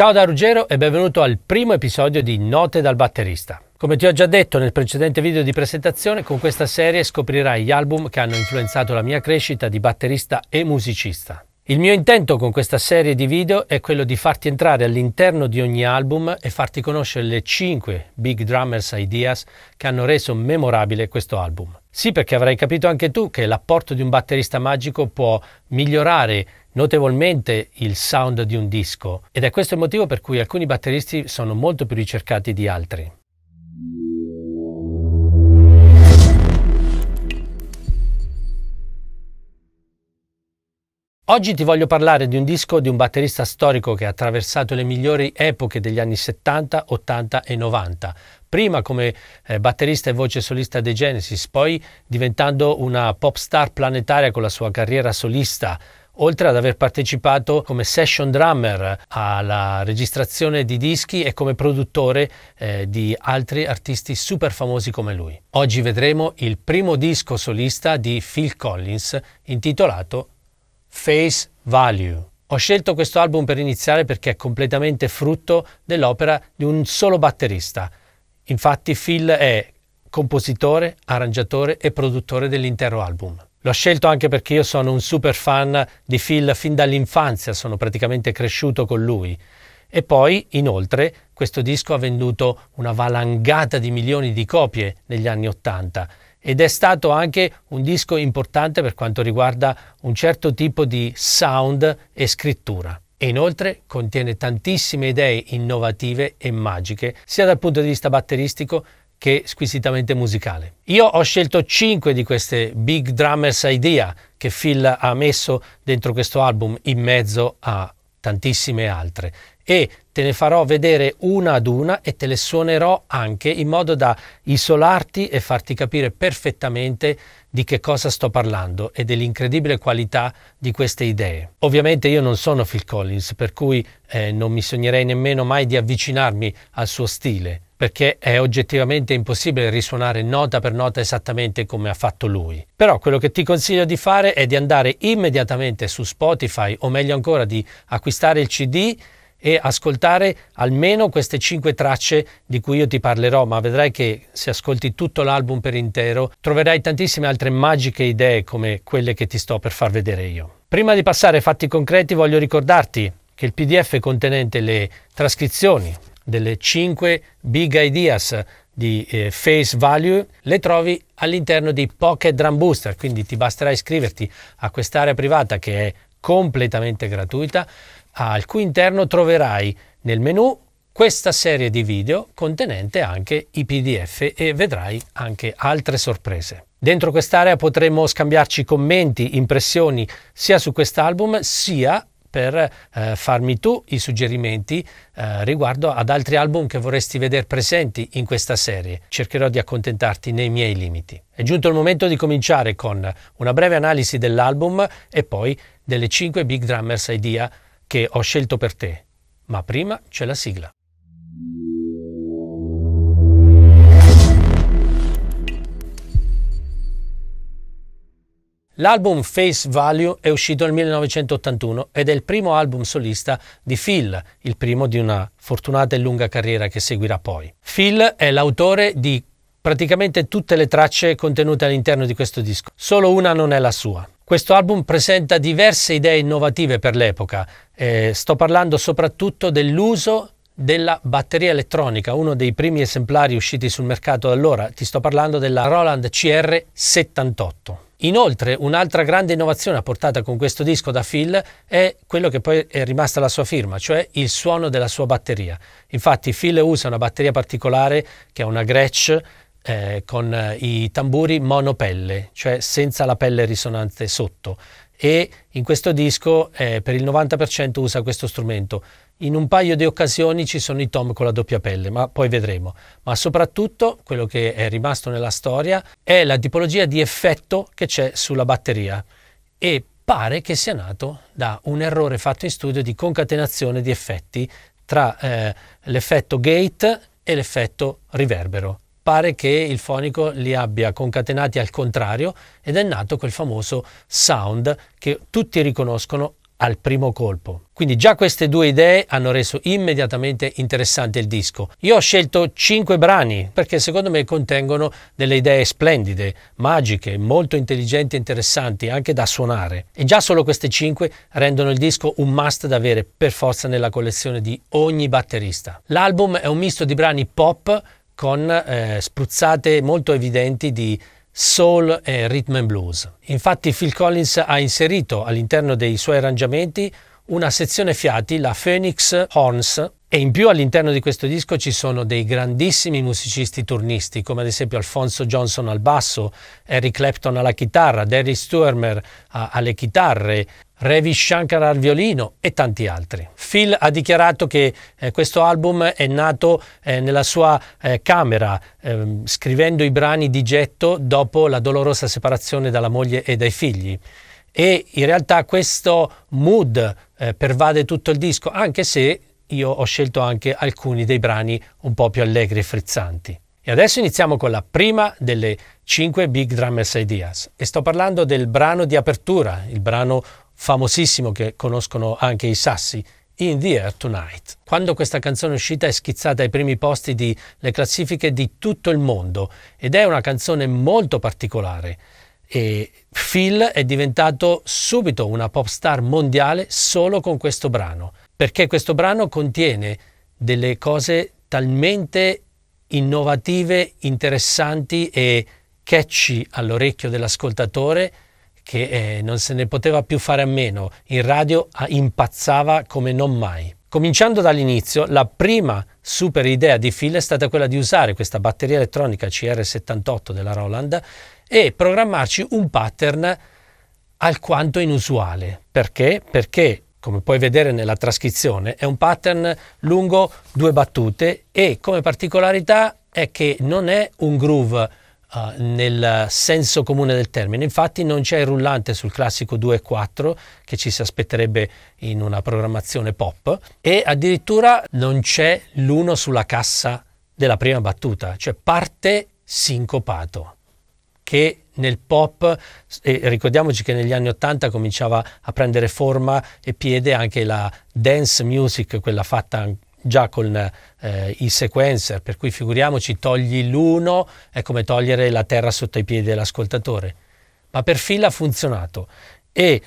Ciao da Ruggero e benvenuto al primo episodio di Note dal batterista. Come ti ho già detto nel precedente video di presentazione, con questa serie scoprirai gli album che hanno influenzato la mia crescita di batterista e musicista. Il mio intento con questa serie di video è quello di farti entrare all'interno di ogni album e farti conoscere le 5 Big Drummers Ideas che hanno reso memorabile questo album. Sì, perché avrai capito anche tu che l'apporto di un batterista magico può migliorare notevolmente il sound di un disco ed è questo il motivo per cui alcuni batteristi sono molto più ricercati di altri. Oggi ti voglio parlare di un disco di un batterista storico che ha attraversato le migliori epoche degli anni 70, 80 e 90. Prima come eh, batterista e voce solista dei Genesis, poi diventando una pop star planetaria con la sua carriera solista, oltre ad aver partecipato come session drummer alla registrazione di dischi e come produttore eh, di altri artisti super famosi come lui. Oggi vedremo il primo disco solista di Phil Collins intitolato Face Value. Ho scelto questo album per iniziare perché è completamente frutto dell'opera di un solo batterista. Infatti Phil è compositore, arrangiatore e produttore dell'intero album. L'ho scelto anche perché io sono un super fan di Phil fin dall'infanzia, sono praticamente cresciuto con lui. E poi, inoltre, questo disco ha venduto una valangata di milioni di copie negli anni Ottanta ed è stato anche un disco importante per quanto riguarda un certo tipo di sound e scrittura. E inoltre contiene tantissime idee innovative e magiche, sia dal punto di vista batteristico che squisitamente musicale. Io ho scelto 5 di queste Big Drummers Idea che Phil ha messo dentro questo album in mezzo a tantissime altre e te ne farò vedere una ad una e te le suonerò anche in modo da isolarti e farti capire perfettamente di che cosa sto parlando e dell'incredibile qualità di queste idee. Ovviamente io non sono Phil Collins, per cui eh, non mi sognerei nemmeno mai di avvicinarmi al suo stile perché è oggettivamente impossibile risuonare nota per nota esattamente come ha fatto lui. Però quello che ti consiglio di fare è di andare immediatamente su Spotify o meglio ancora di acquistare il CD e ascoltare almeno queste 5 tracce di cui io ti parlerò, ma vedrai che se ascolti tutto l'album per intero troverai tantissime altre magiche idee come quelle che ti sto per far vedere io. Prima di passare ai fatti concreti voglio ricordarti che il PDF contenente le trascrizioni delle 5 big ideas di eh, face value le trovi all'interno di Pocket Drum Booster, quindi ti basterà iscriverti a quest'area privata che è completamente gratuita, al cui interno troverai nel menu questa serie di video contenente anche i PDF e vedrai anche altre sorprese. Dentro quest'area potremo scambiarci commenti, impressioni sia su quest'album sia per eh, farmi tu i suggerimenti eh, riguardo ad altri album che vorresti vedere presenti in questa serie. Cercherò di accontentarti nei miei limiti. È giunto il momento di cominciare con una breve analisi dell'album e poi delle 5 Big Drummers Idea che ho scelto per te. Ma prima c'è la sigla. L'album Face Value è uscito nel 1981 ed è il primo album solista di Phil, il primo di una fortunata e lunga carriera che seguirà poi. Phil è l'autore di praticamente tutte le tracce contenute all'interno di questo disco, solo una non è la sua. Questo album presenta diverse idee innovative per l'epoca, eh, sto parlando soprattutto dell'uso della batteria elettronica, uno dei primi esemplari usciti sul mercato allora, ti sto parlando della Roland CR78. Inoltre, un'altra grande innovazione apportata con questo disco da Phil è quello che poi è rimasta la sua firma, cioè il suono della sua batteria. Infatti, Phil usa una batteria particolare che è una Gretsch eh, con eh, i tamburi monopelle, cioè senza la pelle risonante sotto e in questo disco eh, per il 90% usa questo strumento. In un paio di occasioni ci sono i tom con la doppia pelle, ma poi vedremo. Ma soprattutto quello che è rimasto nella storia è la tipologia di effetto che c'è sulla batteria e pare che sia nato da un errore fatto in studio di concatenazione di effetti tra eh, l'effetto gate e l'effetto riverbero pare che il fonico li abbia concatenati al contrario ed è nato quel famoso sound che tutti riconoscono al primo colpo. Quindi già queste due idee hanno reso immediatamente interessante il disco. Io ho scelto cinque brani perché secondo me contengono delle idee splendide, magiche, molto intelligenti e interessanti anche da suonare. E già solo queste cinque rendono il disco un must da avere per forza nella collezione di ogni batterista. L'album è un misto di brani pop con eh, spruzzate molto evidenti di soul e rhythm and blues. Infatti Phil Collins ha inserito all'interno dei suoi arrangiamenti una sezione fiati, la Phoenix Horns, e in più all'interno di questo disco ci sono dei grandissimi musicisti turnisti, come ad esempio Alfonso Johnson al basso, Eric Clapton alla chitarra, Derry Sturmer alle chitarre, Ravi Shankar al violino e tanti altri. Phil ha dichiarato che eh, questo album è nato eh, nella sua eh, camera ehm, scrivendo i brani di getto dopo la dolorosa separazione dalla moglie e dai figli e in realtà questo mood eh, pervade tutto il disco anche se io ho scelto anche alcuni dei brani un po' più allegri e frizzanti. E adesso iniziamo con la prima delle 5 Big Drummers Ideas e sto parlando del brano di apertura, il brano famosissimo che conoscono anche i sassi, In the Air Tonight. Quando questa canzone è uscita è schizzata ai primi posti delle classifiche di tutto il mondo ed è una canzone molto particolare e Phil è diventato subito una pop star mondiale solo con questo brano perché questo brano contiene delle cose talmente innovative, interessanti e catchy all'orecchio dell'ascoltatore che eh, non se ne poteva più fare a meno. In radio ah, impazzava come non mai. Cominciando dall'inizio, la prima super idea di Phil è stata quella di usare questa batteria elettronica CR78 della Roland e programmarci un pattern alquanto inusuale. Perché? Perché come puoi vedere nella trascrizione, è un pattern lungo due battute e come particolarità è che non è un groove uh, nel senso comune del termine, infatti non c'è il rullante sul classico 2 e 4 che ci si aspetterebbe in una programmazione pop e addirittura non c'è l'1 sulla cassa della prima battuta, cioè parte sincopato che nel pop, e ricordiamoci che negli anni 80 cominciava a prendere forma e piede anche la dance music, quella fatta già con eh, i sequencer, per cui figuriamoci, togli l'uno, è come togliere la terra sotto i piedi dell'ascoltatore. Ma per Phil ha funzionato e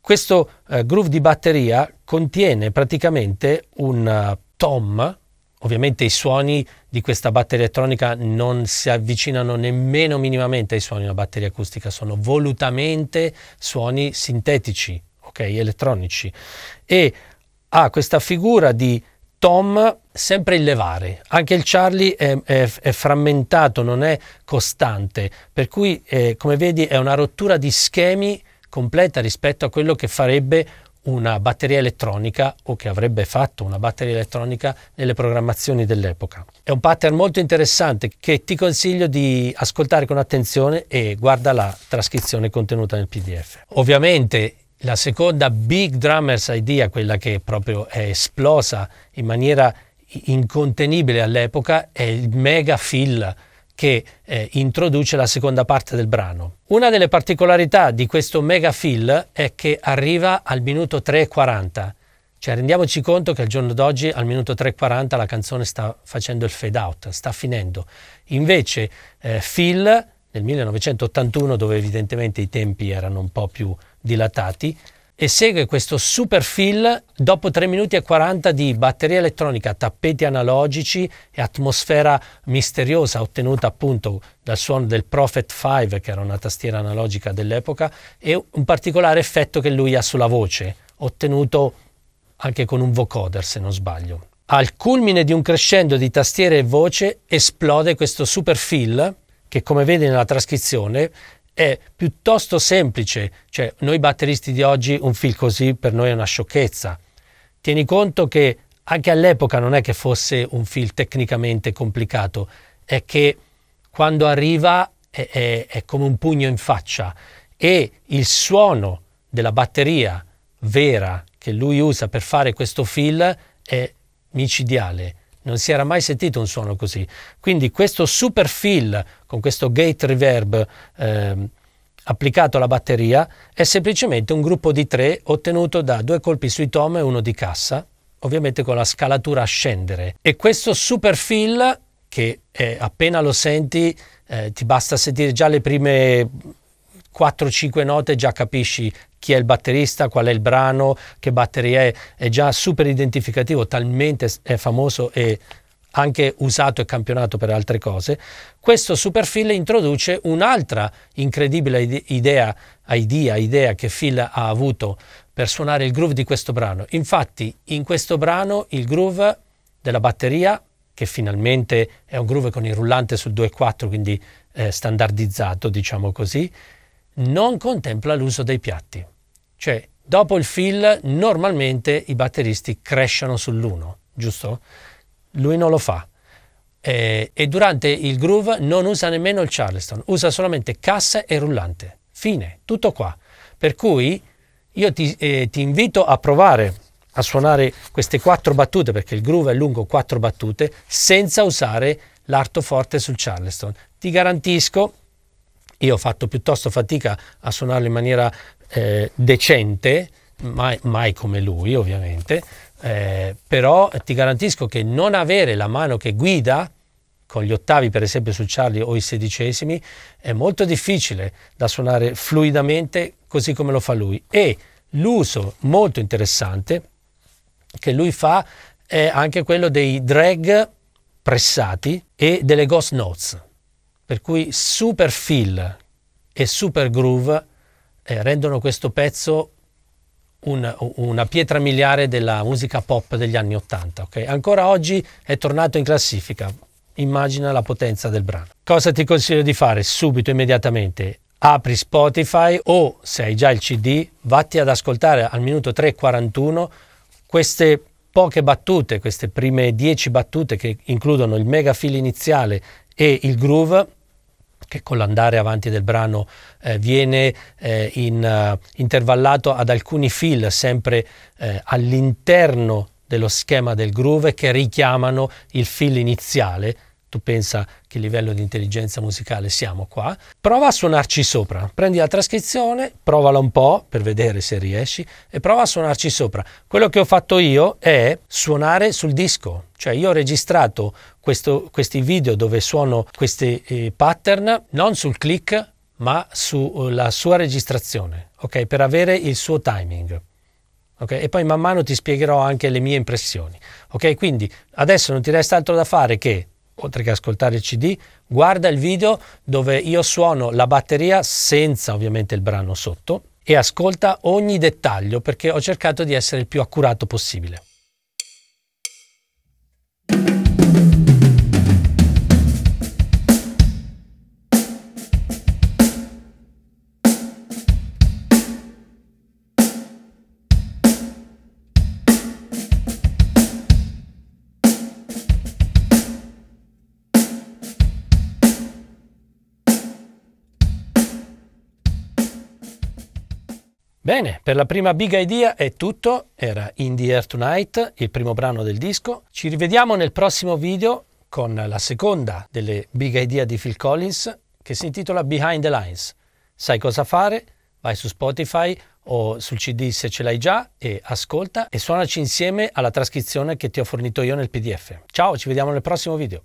questo eh, groove di batteria contiene praticamente un uh, tom, Ovviamente i suoni di questa batteria elettronica non si avvicinano nemmeno minimamente ai suoni di una batteria acustica, sono volutamente suoni sintetici, ok, elettronici. E ha questa figura di tom sempre il levare, anche il Charlie è, è, è frammentato, non è costante, per cui eh, come vedi è una rottura di schemi completa rispetto a quello che farebbe una batteria elettronica o che avrebbe fatto una batteria elettronica nelle programmazioni dell'epoca. È un pattern molto interessante che ti consiglio di ascoltare con attenzione e guarda la trascrizione contenuta nel PDF. Ovviamente la seconda Big Drummers Idea, quella che proprio è esplosa in maniera incontenibile all'epoca, è il mega fill che eh, introduce la seconda parte del brano. Una delle particolarità di questo mega fill è che arriva al minuto 3.40, cioè rendiamoci conto che al giorno d'oggi al minuto 3.40 la canzone sta facendo il fade out, sta finendo. Invece eh, Phil nel 1981, dove evidentemente i tempi erano un po' più dilatati, e segue questo super fill dopo 3 minuti e 40 di batteria elettronica, tappeti analogici e atmosfera misteriosa ottenuta appunto dal suono del Prophet 5 che era una tastiera analogica dell'epoca e un particolare effetto che lui ha sulla voce ottenuto anche con un vocoder se non sbaglio. Al culmine di un crescendo di tastiere e voce esplode questo super fill che come vedi nella trascrizione è piuttosto semplice, cioè noi batteristi di oggi un feel così per noi è una sciocchezza. Tieni conto che anche all'epoca non è che fosse un feel tecnicamente complicato, è che quando arriva è, è, è come un pugno in faccia e il suono della batteria vera che lui usa per fare questo fill è micidiale non si era mai sentito un suono così. Quindi questo super fill con questo gate reverb eh, applicato alla batteria è semplicemente un gruppo di tre ottenuto da due colpi sui tom e uno di cassa, ovviamente con la scalatura a scendere. E questo super fill che eh, appena lo senti eh, ti basta sentire già le prime 4-5 note già capisci chi è il batterista, qual è il brano, che batteria è, è già super identificativo, talmente è famoso e anche usato e campionato per altre cose, questo super Phil introduce un'altra incredibile idea, idea, idea che Phil ha avuto per suonare il groove di questo brano. Infatti in questo brano il groove della batteria, che finalmente è un groove con il rullante sul 2.4, quindi eh, standardizzato, diciamo così, non contempla l'uso dei piatti. Cioè, dopo il fill normalmente i batteristi cresciano sull'1, giusto? Lui non lo fa. E, eh, e durante il groove non usa nemmeno il charleston, usa solamente cassa e rullante. Fine, tutto qua. Per cui io ti, eh, ti invito a provare a suonare queste quattro battute, perché il groove è lungo quattro battute, senza usare l'arto forte sul charleston. Ti garantisco io ho fatto piuttosto fatica a suonarlo in maniera eh, decente, mai, mai, come lui ovviamente, eh, però ti garantisco che non avere la mano che guida, con gli ottavi per esempio su Charlie o i sedicesimi, è molto difficile da suonare fluidamente così come lo fa lui. E l'uso molto interessante che lui fa è anche quello dei drag pressati e delle ghost notes. Per cui super fill e super groove eh, rendono questo pezzo un, una pietra miliare della musica pop degli anni Ottanta. Okay? Ancora oggi è tornato in classifica. Immagina la potenza del brano. Cosa ti consiglio di fare subito, immediatamente? Apri Spotify o se hai già il CD, vatti ad ascoltare al minuto 3.41 queste poche battute, queste prime 10 battute che includono il mega fill iniziale e il groove che con l'andare avanti del brano eh, viene eh, in, uh, intervallato ad alcuni fill sempre eh, all'interno dello schema del groove che richiamano il fill iniziale tu pensa che livello di intelligenza musicale siamo qua, prova a suonarci sopra, prendi la trascrizione, provala un po' per vedere se riesci e prova a suonarci sopra. Quello che ho fatto io è suonare sul disco, cioè io ho registrato questo, questi video dove suono questi eh, pattern non sul click ma sulla eh, sua registrazione, ok? Per avere il suo timing. Okay? E poi man mano ti spiegherò anche le mie impressioni. Ok? Quindi adesso non ti resta altro da fare che oltre che ascoltare il CD, guarda il video dove io suono la batteria senza ovviamente il brano sotto e ascolta ogni dettaglio perché ho cercato di essere il più accurato possibile. Bene, per la prima Big Idea è tutto, era In the Air Tonight, il primo brano del disco. Ci rivediamo nel prossimo video con la seconda delle Big Idea di Phil Collins che si intitola Behind the Lines. Sai cosa fare? Vai su Spotify o sul CD se ce l'hai già e ascolta e suonaci insieme alla trascrizione che ti ho fornito io nel PDF. Ciao, ci vediamo nel prossimo video.